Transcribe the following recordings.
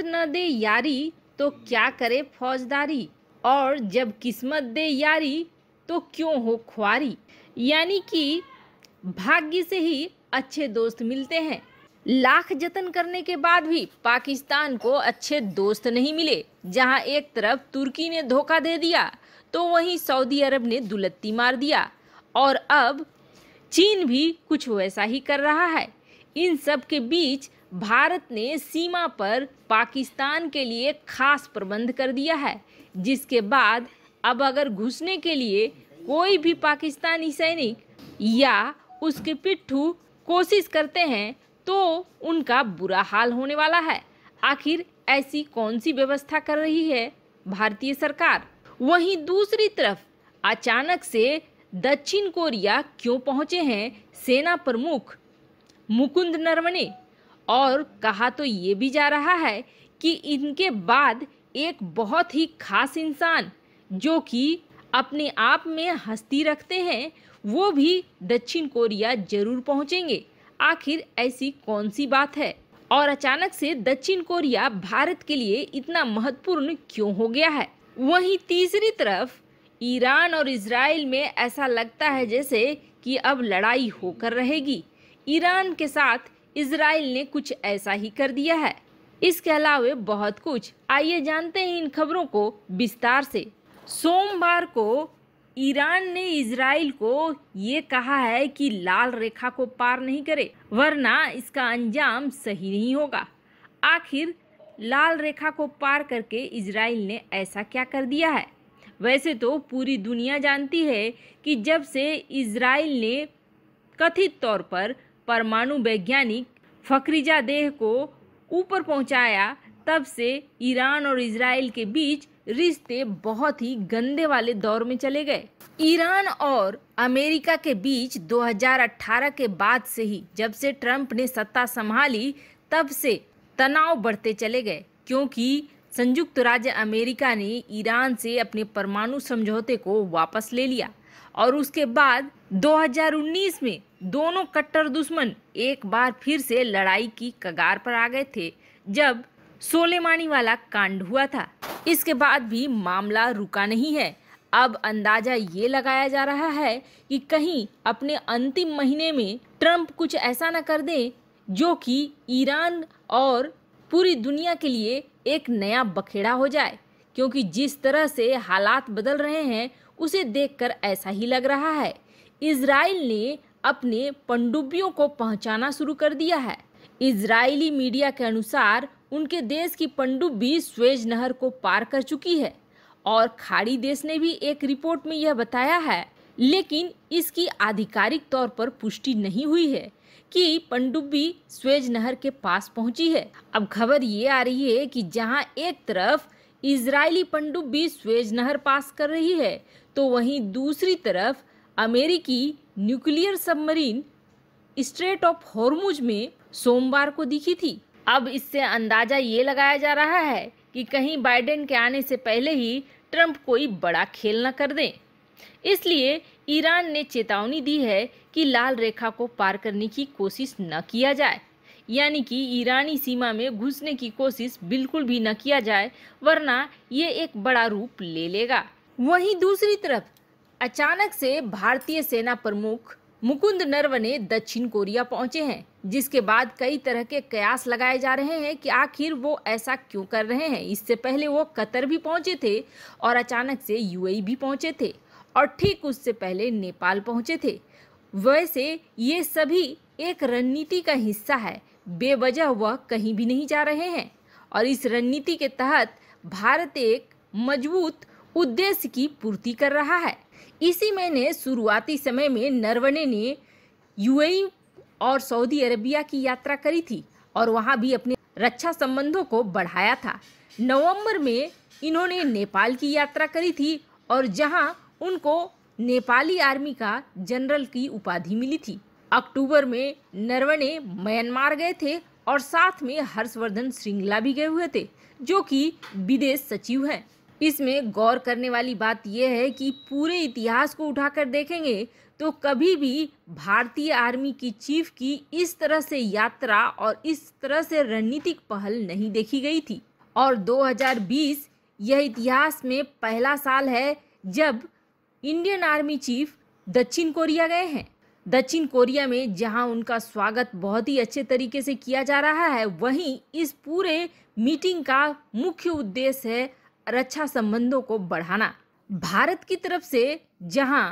किस्मत न दे यारी तो क्या करे फौजदारी और जब किस्मत दे यारी तो क्यों हो खुआरी यानी कि भाग्य से ही अच्छे दोस्त मिलते हैं लाख जतन करने के बाद भी पाकिस्तान को अच्छे दोस्त नहीं मिले जहां एक तरफ तुर्की ने धोखा दे दिया तो वहीं सऊदी अरब ने दुलत्ती मार दिया और अब चीन भी कुछ वैसा ही कर रहा है इन सब के बीच भारत ने सीमा पर पाकिस्तान के लिए खास प्रबंध कर दिया है जिसके बाद अब अगर घुसने के लिए कोई भी पाकिस्तानी सैनिक या उसके पिट्ठू कोशिश करते हैं तो उनका बुरा हाल होने वाला है आखिर ऐसी कौन सी व्यवस्था कर रही है भारतीय सरकार वहीं दूसरी तरफ अचानक से दक्षिण कोरिया क्यों पहुंचे हैं सेना प्रमुख मुकुंद नरवणे और कहा तो ये भी जा रहा है कि इनके बाद एक बहुत ही खास इंसान जो कि अपने आप में हस्ती रखते हैं वो भी दक्षिण कोरिया जरूर पहुंचेंगे आखिर ऐसी कौन सी बात है और अचानक से दक्षिण कोरिया भारत के लिए इतना महत्वपूर्ण क्यों हो गया है वहीं तीसरी तरफ ईरान और इसराइल में ऐसा लगता है जैसे कि अब लड़ाई होकर रहेगी ईरान के साथ इसराइल ने कुछ ऐसा ही कर दिया है इसके अलावा बहुत कुछ आइए जानते हैं इन खबरों को विस्तार से सोमवार को ईरान ने इसराइल को ये कहा है कि लाल रेखा को पार नहीं करे वरना इसका अंजाम सही नहीं होगा आखिर लाल रेखा को पार करके इसराइल ने ऐसा क्या कर दिया है वैसे तो पूरी दुनिया जानती है कि जब से इसराइल ने कथित तौर पर परमाणु वैज्ञानिक फकरीजा देह को ऊपर पहुंचाया तब से ईरान और इसराइल के बीच रिश्ते बहुत ही गंदे वाले दौर में चले गए ईरान और अमेरिका के बीच 2018 के बाद से ही जब से ट्रंप ने सत्ता संभाली तब से तनाव बढ़ते चले गए क्योंकि संयुक्त राज्य अमेरिका ने ईरान से अपने परमाणु समझौते को वापस ले लिया और उसके बाद 2019 में दोनों कट्टर दुश्मन एक बार फिर से लड़ाई की कगार पर आ गए थे जब सोलेमानी वाला कांड हुआ था इसके बाद भी मामला रुका नहीं है अब अंदाजा ये लगाया जा रहा है कि कहीं अपने अंतिम महीने में ट्रंप कुछ ऐसा न कर दे जो कि ईरान और पूरी दुनिया के लिए एक नया बखेड़ा हो जाए क्योंकि जिस तरह से हालात बदल रहे हैं उसे देखकर ऐसा ही लग रहा है इसराइल ने अपने पनडुब्बियों को पहुंचाना शुरू कर दिया है इजरायली मीडिया के अनुसार उनके देश की पनडुब्बी स्वेज नहर को पार कर चुकी है और खाड़ी देश ने भी एक रिपोर्ट में यह बताया है लेकिन इसकी आधिकारिक तौर पर पुष्टि नहीं हुई है कि पनडुब्बी स्वेज नहर के पास पहुंची है अब खबर ये आ रही है कि जहां एक तरफ इजरायली पनडुब्बी स्वेज नहर पास कर रही है तो वहीं दूसरी तरफ अमेरिकी nuclear submarine strait of Hormuz में सोमवार को दिखी थी अब इससे अंदाजा ये लगाया जा रहा है कि कहीं बाइडेन के आने से पहले ही ट्रंप कोई बड़ा खेल न कर दें इसलिए ईरान ने चेतावनी दी है कि लाल रेखा को पार करने की कोशिश न किया जाए यानी कि ईरानी सीमा में घुसने की कोशिश बिल्कुल भी न किया जाए वरना ये एक बड़ा रूप ले लेगा वहीं दूसरी तरफ अचानक से भारतीय सेना प्रमुख मुकुंद नरवने दक्षिण कोरिया पहुंचे हैं जिसके बाद कई तरह के कयास लगाए जा रहे हैं कि आखिर वो ऐसा क्यों कर रहे हैं इससे पहले वो कतर भी पहुंचे थे और अचानक से यूएई भी पहुंचे थे और ठीक उससे पहले नेपाल पहुंचे थे वैसे ये सभी एक रणनीति का हिस्सा है बेवजह वह कहीं भी नहीं जा रहे हैं और इस रणनीति के तहत भारत एक मजबूत उद्देश्य की पूर्ति कर रहा है इसी महीने शुरुआती समय में नरवणे ने यूएई और सऊदी अरबिया की यात्रा करी थी और वहां भी अपने रक्षा संबंधों को बढ़ाया था नवंबर में इन्होंने नेपाल की यात्रा करी थी और जहां उनको नेपाली आर्मी का जनरल की उपाधि मिली थी अक्टूबर में नरवणे म्यांमार गए थे और साथ में हर्षवर्धन श्रृंगला भी गए हुए थे जो कि विदेश सचिव हैं इसमें गौर करने वाली बात यह है कि पूरे इतिहास को उठाकर देखेंगे तो कभी भी भारतीय आर्मी की चीफ की इस तरह से यात्रा और इस तरह से रणनीतिक पहल नहीं देखी गई थी और 2020 यह इतिहास में पहला साल है जब इंडियन आर्मी चीफ दक्षिण कोरिया गए हैं दक्षिण कोरिया में जहां उनका स्वागत बहुत ही अच्छे तरीके से किया जा रहा है वहीं इस पूरे मीटिंग का मुख्य उद्देश्य है रक्षा संबंधों को बढ़ाना भारत की तरफ से जहां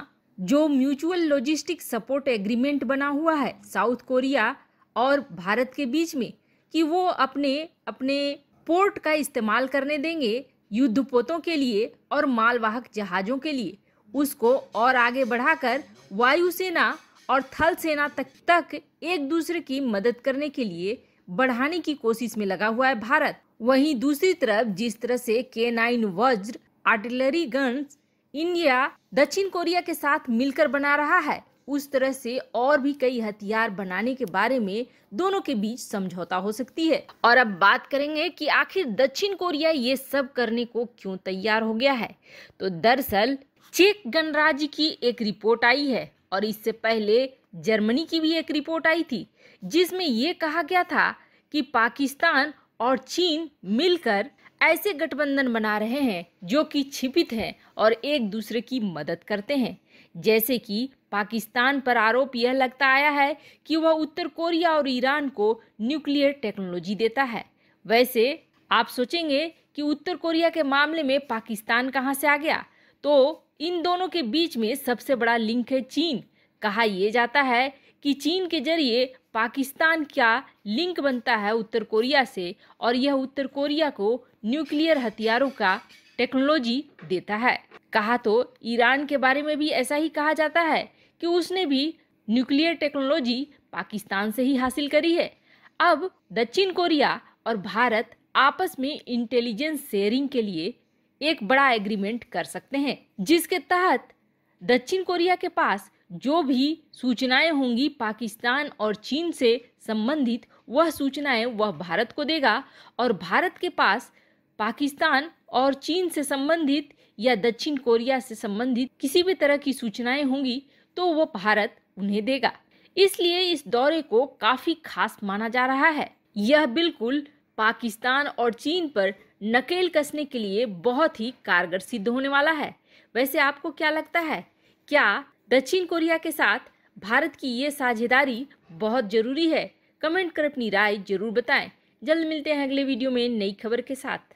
जो म्यूचुअल लॉजिस्टिक सपोर्ट एग्रीमेंट बना हुआ है साउथ कोरिया और भारत के बीच में कि वो अपने अपने पोर्ट का इस्तेमाल करने देंगे युद्धपोतों के लिए और मालवाहक जहाज़ों के लिए उसको और आगे बढ़ाकर वायुसेना और थल सेना तक तक एक दूसरे की मदद करने के लिए बढ़ाने की कोशिश में लगा हुआ है भारत वहीं दूसरी तरफ जिस तरह से K nine Vajra artillery guns India दक्षिण कोरिया के साथ मिलकर बना रहा है उस तरह से और भी कई हथियार बनाने के बारे में दोनों के बीच समझौता हो सकती है और अब बात करेंगे कि आखिर दक्षिण कोरिया ये सब करने को क्यों तैयार हो गया है तो दरअसल चेक गणराज्य की एक रिपोर्ट आई है और इससे पहले जर्मनी की भी एक रिपोर्ट आई थी जिसमें ये कहा गया था कि पाकिस्तान और चीन मिलकर ऐसे गठबंधन बना रहे हैं जो कि छिपित हैं और एक दूसरे की मदद करते हैं जैसे कि पाकिस्तान पर आरोप यह लगता आया है कि वह उत्तर कोरिया और ईरान को न्यूक्लियर टेक्नोलॉजी देता है वैसे आप सोचेंगे कि उत्तर कोरिया के मामले में पाकिस्तान कहाँ से आ गया तो इन दोनों के बीच में सबसे बड़ा लिंक है चीन कहा यह जाता है कि चीन के जरिए पाकिस्तान क्या लिंक बनता है उत्तर कोरिया से और यह उत्तर कोरिया को न्यूक्लियर हथियारों का टेक्नोलॉजी देता है कहा तो ईरान के बारे में भी ऐसा ही कहा जाता है कि उसने भी न्यूक्लियर टेक्नोलॉजी पाकिस्तान से ही हासिल करी है अब दक्षिण कोरिया और भारत आपस में इंटेलिजेंस शेयरिंग के लिए एक बड़ा एग्रीमेंट कर सकते हैं जिसके तहत दक्षिण कोरिया के पास जो भी सूचनाएं होंगी पाकिस्तान और चीन से संबंधित वह सूचनाएं वह भारत को देगा और भारत के पास पाकिस्तान और चीन से संबंधित या दक्षिण कोरिया से संबंधित किसी भी तरह की सूचनाएं होंगी तो वह भारत उन्हें देगा इसलिए इस दौरे को काफी खास माना जा रहा है यह बिल्कुल पाकिस्तान और चीन पर नकेल कसने के लिए बहुत ही कारगर सिद्ध होने वाला है वैसे आपको क्या लगता है क्या दक्षिण कोरिया के साथ भारत की ये साझेदारी बहुत जरूरी है कमेंट कर अपनी राय जरूर बताएं जल्द मिलते हैं अगले वीडियो में नई खबर के साथ